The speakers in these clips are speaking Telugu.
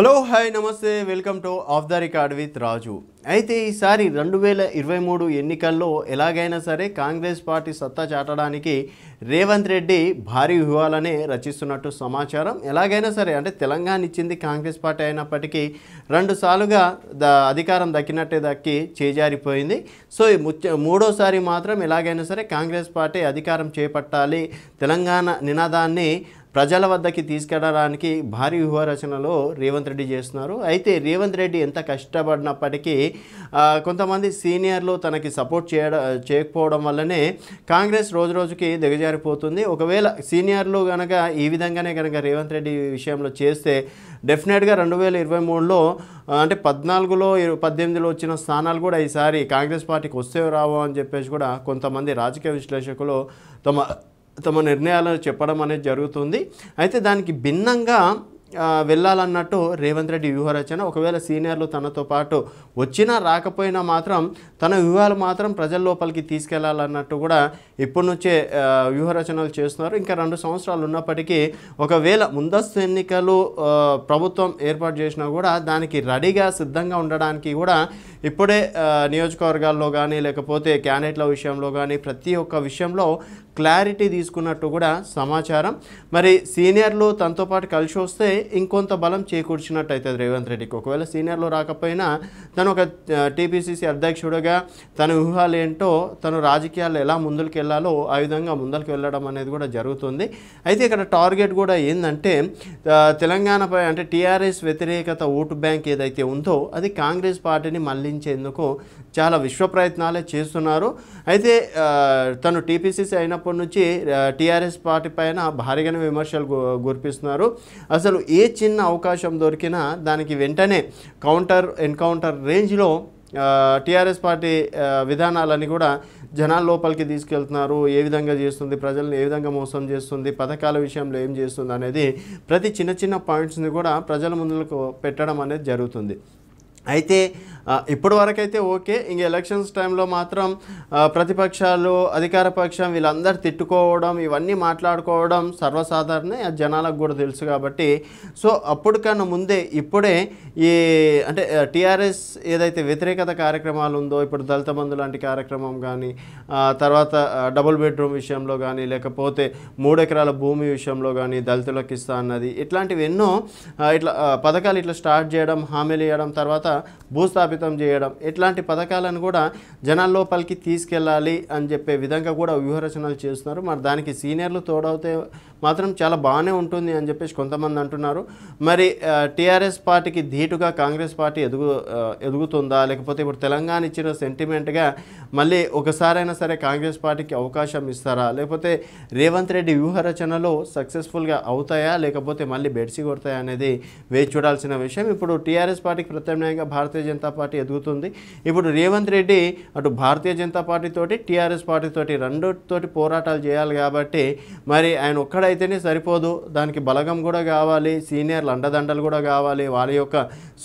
హలో హాయ్ నమస్తే welcome to off the record with Raju అయితే ఈసారి రెండు వేల ఇరవై మూడు ఎన్నికల్లో ఎలాగైనా సరే కాంగ్రెస్ పార్టీ సత్తా చాటడానికి రేవంత్ రెడ్డి భారీ వ్యూహాలనే రచిస్తున్నట్టు సమాచారం ఎలాగైనా సరే అంటే తెలంగాణ ఇచ్చింది కాంగ్రెస్ పార్టీ అయినప్పటికీ రెండు సార్లుగా ద అధికారం దక్కినట్టే దక్కి చేజారిపోయింది సో మూడోసారి మాత్రం ఎలాగైనా సరే కాంగ్రెస్ పార్టీ అధికారం చేపట్టాలి తెలంగాణ నినాదాన్ని ప్రజల వద్దకి తీసుకెళ్ళడానికి భారీ వ్యూహరచనలో రేవంత్ రెడ్డి చేస్తున్నారు అయితే రేవంత్ రెడ్డి ఎంత కష్టపడినప్పటికీ కొంతమంది సీనియర్లు తనకి సపోర్ట్ చేయకపోవడం వల్లనే కాంగ్రెస్ రోజు రోజుకి దిగజారిపోతుంది ఒకవేళ సీనియర్లు కనుక ఈ విధంగానే కనుక రేవంత్ రెడ్డి విషయంలో చేస్తే డెఫినెట్గా రెండు వేల ఇరవై మూడులో అంటే పద్నాలుగులో పద్దెనిమిదిలో వచ్చిన స్థానాలు కూడా ఈసారి కాంగ్రెస్ పార్టీకి వస్తే రావో అని చెప్పేసి కూడా కొంతమంది రాజకీయ విశ్లేషకులు తమ తమ నిర్ణయాలను చెప్పడం అనేది జరుగుతుంది అయితే దానికి భిన్నంగా వెళ్ళాలన్నట్టు రేవంత్ రెడ్డి వ్యూహరచన ఒకవేళ సీనియర్లు తనతో పాటు వచ్చినా రాకపోయినా మాత్రం తన వ్యూహాలు మాత్రం ప్రజల లోపలికి తీసుకెళ్లాలన్నట్టు కూడా ఇప్పటి నుంచే వ్యూహరచనలు చేస్తున్నారు ఇంకా రెండు సంవత్సరాలు ఉన్నప్పటికీ ఒకవేళ ముందస్తు ఎన్నికలు ప్రభుత్వం ఏర్పాటు చేసినా కూడా దానికి రెడీగా సిద్ధంగా ఉండడానికి కూడా ఇప్పుడే నియోజకవర్గాల్లో కానీ లేకపోతే క్యాండిడేట్ల విషయంలో కానీ ప్రతి ఒక్క విషయంలో క్లారిటీ తీసుకున్నట్టు కూడా సమాచారం మరి సీనియర్లు తనతో పాటు కలిసి వస్తే ఇంకొంత బలం చేకూర్చినట్టు అవుతుంది రేవంత్ రెడ్డికి ఒకవేళ సీనియర్లో రాకపోయినా తను ఒక టీపీసీసీ అధ్యక్షుడిగా తన ఊహాలు ఏంటో తను రాజకీయాల్లో ఎలా ముందుకు వెళ్ళాలో ఆ విధంగా ముందరికి వెళ్ళడం అనేది కూడా జరుగుతుంది అయితే ఇక్కడ టార్గెట్ కూడా ఏంటంటే తెలంగాణపై అంటే టీఆర్ఎస్ వ్యతిరేకత ఓటు బ్యాంక్ ఏదైతే ఉందో అది కాంగ్రెస్ పార్టీని మళ్లించేందుకు చాలా విశ్వ ప్రయత్నాలే చేస్తున్నారు అయితే తను టీపీసీసీ అయినప్పటి నుంచి టీఆర్ఎస్ పార్టీ పైన భారీగానే విమర్శలు గురిపిస్తున్నారు అసలు ఏ చిన్న అవకాశం దొరికినా దానికి వెంటనే కౌంటర్ ఎన్కౌంటర్ రేంజ్లో టీఆర్ఎస్ పార్టీ విధానాలని కూడా జనాల లోపలికి తీసుకెళ్తున్నారు ఏ విధంగా చేస్తుంది ప్రజల్ని ఏ విధంగా మోసం చేస్తుంది పథకాల విషయంలో ఏం చేస్తుంది అనేది ప్రతి చిన్న చిన్న పాయింట్స్ని కూడా ప్రజల ముందుకు పెట్టడం అనేది జరుగుతుంది అయితే ఇప్పటి వరకైతే ఓకే ఇంక ఎలక్షన్స్ టైంలో మాత్రం ప్రతిపక్షాలు అధికార పక్షం వీళ్ళందరూ తిట్టుకోవడం ఇవన్నీ మాట్లాడుకోవడం సర్వసాధారణ జనాలకు కూడా తెలుసు కాబట్టి సో అప్పటికన్నా ముందే ఇప్పుడే ఈ అంటే టీఆర్ఎస్ ఏదైతే వ్యతిరేకత కార్యక్రమాలు ఉందో ఇప్పుడు దళిత బంధు లాంటి కార్యక్రమం కానీ తర్వాత డబుల్ బెడ్రూమ్ విషయంలో కానీ లేకపోతే మూడు ఎకరాల భూమి విషయంలో కానీ దళితులకు ఇస్తా అన్నది ఇట్లాంటివి ఎన్నో ఇట్లా పథకాలు ఇట్లా స్టార్ట్ చేయడం హామీలు ఇవ్వడం తర్వాత భూస్థాపితం చేయడం ఇట్లాంటి పథకాలను కూడా జనాల లోపలికి తీసుకెళ్ళాలి అని చెప్పే విధంగా కూడా వ్యూహరచనలు చేస్తున్నారు మరి దానికి సీనియర్లు తోడవుతే మాత్రం చాలా బాగానే ఉంటుంది అని చెప్పేసి కొంతమంది అంటున్నారు మరి టీఆర్ఎస్ పార్టీకి ధీటుగా కాంగ్రెస్ పార్టీ ఎదుగు ఎదుగుతుందా లేకపోతే ఇప్పుడు తెలంగాణ ఇచ్చిన సెంటిమెంట్గా మళ్ళీ ఒకసారైనా సరే కాంగ్రెస్ పార్టీకి అవకాశం ఇస్తారా లేకపోతే రేవంత్ రెడ్డి వ్యూహరచనలు సక్సెస్ఫుల్గా అవుతాయా లేకపోతే మళ్ళీ బెడ్సి కొడతాయా అనేది వేచి చూడాల్సిన విషయం ఇప్పుడు టీఆర్ఎస్ పార్టీకి ప్రత్యామ్నాయంగా భారతీయ జనతా పార్టీ ఎదుగుతుంది ఇప్పుడు రేవంత్ రెడ్డి అటు భారతీయ జనతా పార్టీతోటి టీఆర్ఎస్ పార్టీతోటి రెండుతోటి పోరాటాలు చేయాలి కాబట్టి మరి ఆయన ఒక్కడైతేనే సరిపోదు దానికి బలగం కూడా కావాలి సీనియర్లు అండదండలు కూడా కావాలి వాళ్ళ యొక్క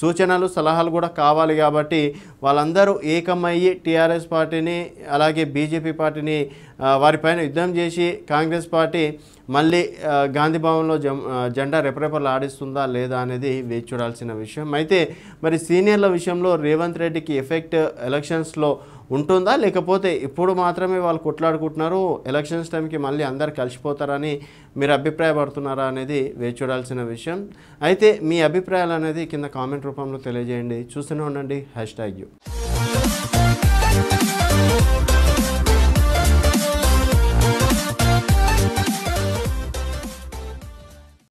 సూచనలు సలహాలు కూడా కావాలి కాబట్టి వాళ్ళందరూ ఏకమయ్యి టీఆర్ఎస్ పార్టీని అలాగే బీజేపీ పార్టీని వారిపైన యుద్ధం చేసి కాంగ్రెస్ పార్టీ మళ్ళీ గాంధీ భవన్లో జెండా రెపరెపర్లు ఆడిస్తుందా లేదా అనేది వేచి చూడాల్సిన విషయం అయితే మరి సీనియర్ల విషయంలో రేవంత్ రెడ్డికి ఎఫెక్ట్ ఎలక్షన్స్లో ఉంటుందా లేకపోతే ఇప్పుడు మాత్రమే వాళ్ళు కొట్లాడుకుంటున్నారు ఎలక్షన్స్ టైంకి మళ్ళీ అందరు కలిసిపోతారని మీరు అభిప్రాయపడుతున్నారా అనేది వేచి చూడాల్సిన విషయం అయితే మీ అభిప్రాయాలు అనేది కింద కామెంట్ రూపంలో తెలియజేయండి చూస్తూనే ఉండండి హ్యాష్ ట్యాగ్ యూ